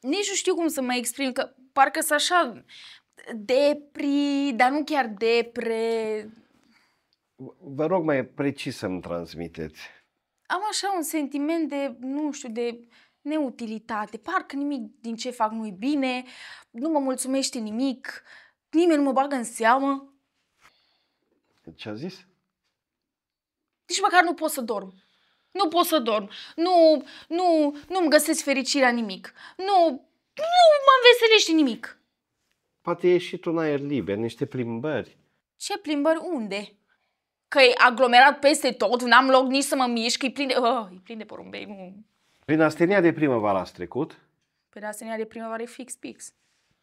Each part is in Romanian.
nici nu știu cum să mă exprim, că parcă să așa depri, dar nu chiar depre. Vă rog mai precis să-mi transmiteți. Am așa un sentiment de, nu știu, de neutilitate. Parcă nimic din ce fac nu-i bine, nu mă mulțumește nimic, nimeni nu mă bagă în seamă. Ce a zis? Nici măcar nu pot să dorm. Nu pot să dorm. Nu, nu, nu-mi găsesc fericirea nimic. Nu, nu mă înveselește nimic. Poate e și tu în aer liber, niște plimbări. Ce plimbări unde? Că e aglomerat peste tot, n-am loc nici să mă mișc, că e plin de, oh, e plin de porumbei. Prin astenia de primăvară ați trecut? Prin astenia de primăvară e fix, fix.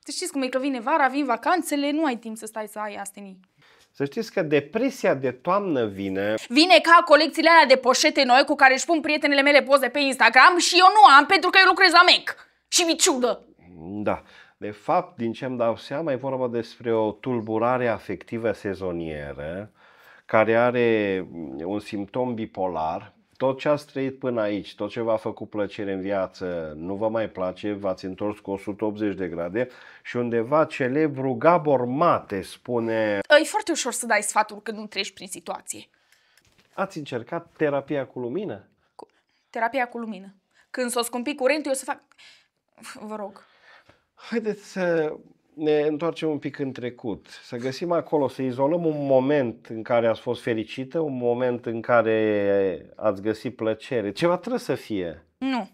Deci știți cum e că vine vara, vin vacanțele, nu ai timp să stai să ai astenii. Să știți că depresia de toamnă vine... Vine ca colecțiile alea de poșete noi cu care își pun prietenele mele poze pe Instagram și eu nu am pentru că eu lucrez la MEC. Și mi ciudă. Da. De fapt, din ce îmi dau seama, e vorba despre o tulburare afectivă sezonieră care are un simptom bipolar tot ce ați trăit până aici, tot ce v-a făcut plăcere în viață, nu vă mai place, v-ați întors cu 180 de grade și undeva celebru Gabor Mate spune... E foarte ușor să dai sfatul când nu treci prin situație. Ați încercat terapia cu lumină? Cu... Terapia cu lumină. Când s-o scumpi curentul, eu să fac... Vă rog. Haideți să ne întoarcem un pic în trecut, să găsim acolo, să izolăm un moment în care ați fost fericită, un moment în care ați găsit plăcere. Ceva trebuie să fie. Nu.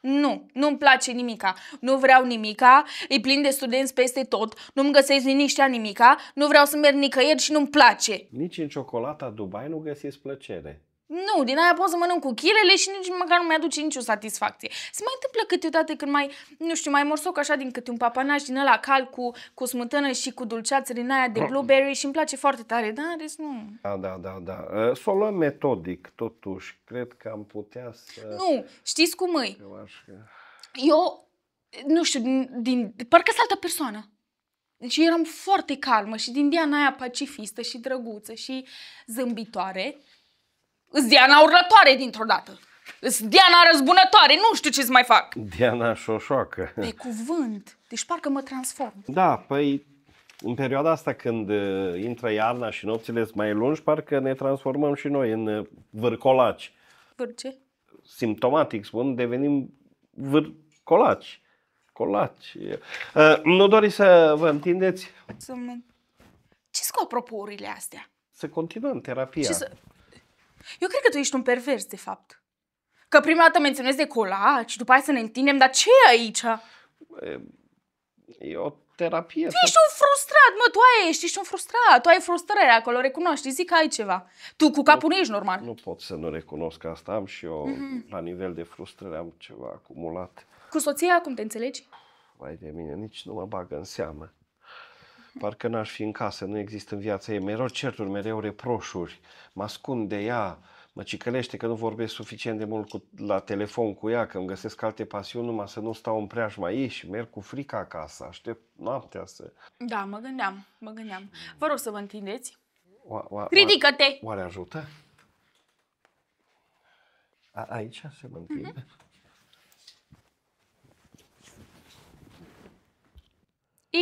Nu, nu-mi place nimica, nu vreau nimica, e plin de studenți peste tot, nu-mi găsesc liniștea nimica, nu vreau să merg nicăieri și nu-mi place. Nici în ciocolata Dubai nu găsesc plăcere. Nu, din aia pot să mănânc cu chilele și nici măcar nu mi-aduce nicio satisfacție. Se mai întâmplă câteodată când mai, nu știu, mai morsoc așa din câte un papanaș din ăla cal cu, cu smântână și cu dulceață din aia de blueberry și îmi place foarte tare, dar în rest nu. Da, da, da, da. Să o luăm metodic, totuși. Cred că am putea să... Nu, știți cum e? Eu, aș... Eu nu știu, din, din parcă sunt altă persoană. Deci eram foarte calmă și din Diana aia pacifistă și drăguță și zâmbitoare. Îs Diana urlătoare dintr-o dată. Îs Diana răzbunătoare, nu știu ce-ți mai fac. Diana șoșoacă. Pe cuvânt. Deci parcă mă transform. Da, păi în perioada asta când uh, intră iarna și nopțile sunt mai lungi, parcă ne transformăm și noi în uh, vârcolaci. Vârce? Simptomatic, spun, devenim vârcolaci. Colaci. Uh, nu doriți să vă întindeți? Să mă... Ce scop propurile astea? Să continuăm terapia. Ce să... Eu cred că tu ești un pervers, de fapt. Că prima dată menționezi de colaci, după aia să ne întindem, dar ce e aici? E, e o terapie. Tu ești un frustrat, mă, tu ai ești, ești un frustrat, tu ai frustrare acolo, recunoști, zic că ai ceva. Tu cu capul nu, nu ești normal. Nu pot să nu recunosc asta, am și eu, mm-hmm. la nivel de frustrare, am ceva acumulat. Cu soția, cum te înțelegi? Vai de mine, nici nu mă bagă în seamă parcă n-aș fi în casă, nu există în viața ei, mereu certuri, mereu reproșuri, mă ascund de ea, mă cicălește că nu vorbesc suficient de mult cu, la telefon cu ea, că îmi găsesc alte pasiuni numai să nu stau în preajma ei și merg cu frica acasă, aștept noaptea să... Da, mă gândeam, mă gândeam. Vă rog să vă întindeți. O, o, Ridică-te! Oare, oare ajută? A, aici se mă întinde. Mm-hmm.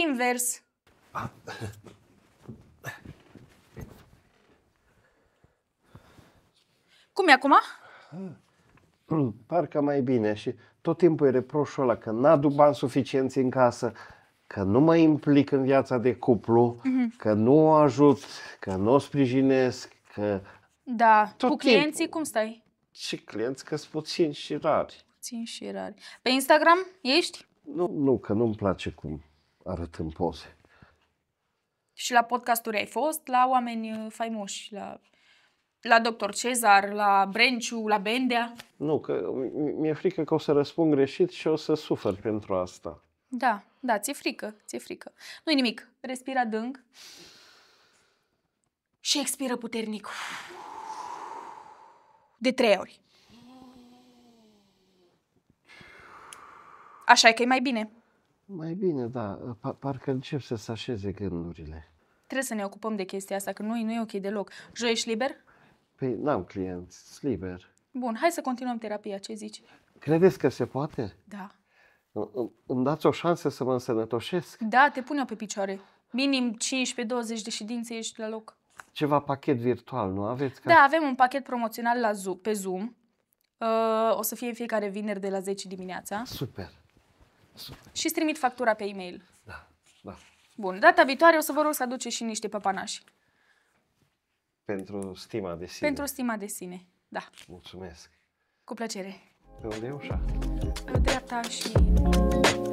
Invers. Cum e acum? Parcă mai bine și tot timpul e reproșul ăla că n-aduc bani suficienți în casă, că nu mă implic în viața de cuplu, mm-hmm. că nu ajut, că nu o sprijinesc, că... Da, tot cu clienții timpul. cum stai? Și clienți că sunt puțini și rari. Puțini și rari. Pe Instagram ești? Nu, nu, că nu-mi place cum arăt în poze. Și la podcasturi ai fost, la oameni uh, faimoși, la, la dr. Cezar, la Brenciu, la Bendea? Nu, că mi-e frică că o să răspund greșit și o să sufăr pentru asta. Da, da, ți-e frică, ți-e frică. nu nimic, respira adânc și expiră puternic. De trei ori. Așa e că e mai bine. Mai bine, da. Parcă încep să se așeze gândurile. Trebuie să ne ocupăm de chestia asta, că noi nu e ok deloc. Joi ești liber? Păi n-am clienți, liber. Bun, hai să continuăm terapia, ce zici? Credeți că se poate? Da. Îmi dați o șansă să mă însănătoșesc? Da, te pun eu pe picioare. Minim 15-20 de ședințe ești la loc. Ceva pachet virtual, nu aveți? Ca... Da, avem un pachet promoțional la Zoom, pe Zoom. Uh, o să fie fiecare vineri de la 10 dimineața. Super. Și îți trimit factura pe e-mail. Da, da. Bun, data viitoare o să vă rog să aduceți și niște păpanași. Pentru stima de sine. Pentru stima de sine, da. Mulțumesc. Cu plăcere. Pe unde e ușa? Dreapta și...